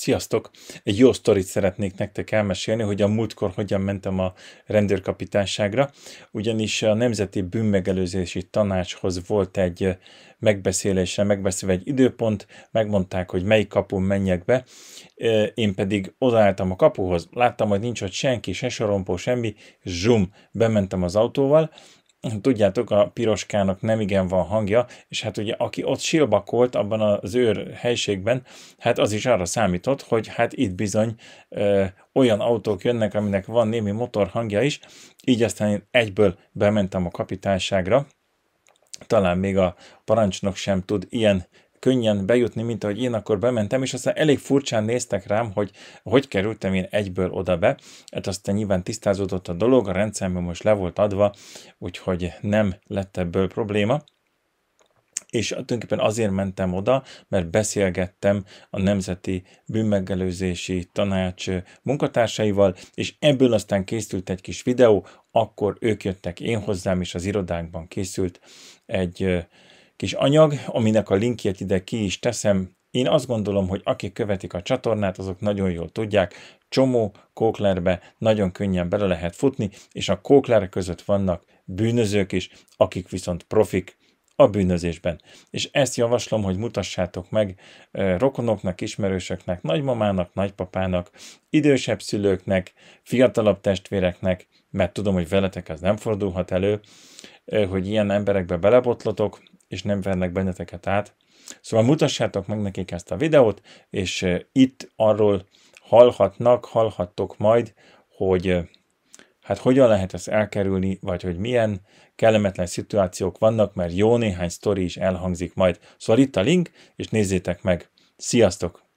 Sziasztok! Egy jó sztorit szeretnék nektek elmesélni, hogy a múltkor hogyan mentem a rendőrkapitányságra, ugyanis a Nemzeti Bűnmegelőzési Tanácshoz volt egy eh, megbeszélésre, megbeszélve egy időpont, megmondták, hogy melyik kapun menjek be, eh, én pedig odaálltam a kapuhoz, láttam, hogy nincs ott senki, se sorompó, semmi, zsum, bementem az autóval, tudjátok, a piroskának nem igen van hangja, és hát ugye aki ott silbakolt abban az őr helységben, hát az is arra számított, hogy hát itt bizony ö, olyan autók jönnek, aminek van némi motorhangja is, így aztán én egyből bementem a kapitányságra, talán még a parancsnok sem tud ilyen könnyen bejutni, mint ahogy én akkor bementem, és aztán elég furcsán néztek rám, hogy hogy kerültem én egyből oda be. Hát aztán nyilván tisztázódott a dolog, a rendszerben most le volt adva, úgyhogy nem lett ebből probléma és tulajdonképpen azért mentem oda, mert beszélgettem a Nemzeti Bűnmegelőzési Tanács munkatársaival, és ebből aztán készült egy kis videó, akkor ők jöttek én hozzám, és az irodánkban készült egy kis anyag, aminek a linkjét ide ki is teszem. Én azt gondolom, hogy akik követik a csatornát, azok nagyon jól tudják, csomó kóklerbe nagyon könnyen bele lehet futni, és a kókler között vannak bűnözők is, akik viszont profik a bűnözésben. És ezt javaslom, hogy mutassátok meg rokonoknak, ismerősöknek, nagymamának, nagypapának, idősebb szülőknek, fiatalabb testvéreknek, mert tudom, hogy veletek ez nem fordulhat elő, hogy ilyen emberekbe belebotlatok, és nem vernek benneteket át. Szóval mutassátok meg nekik ezt a videót, és itt arról hallhatnak, hallhattok majd, hogy hát hogyan lehet ezt elkerülni, vagy hogy milyen kellemetlen szituációk vannak, mert jó néhány sztori is elhangzik majd. Szóval itt a link, és nézzétek meg. Sziasztok!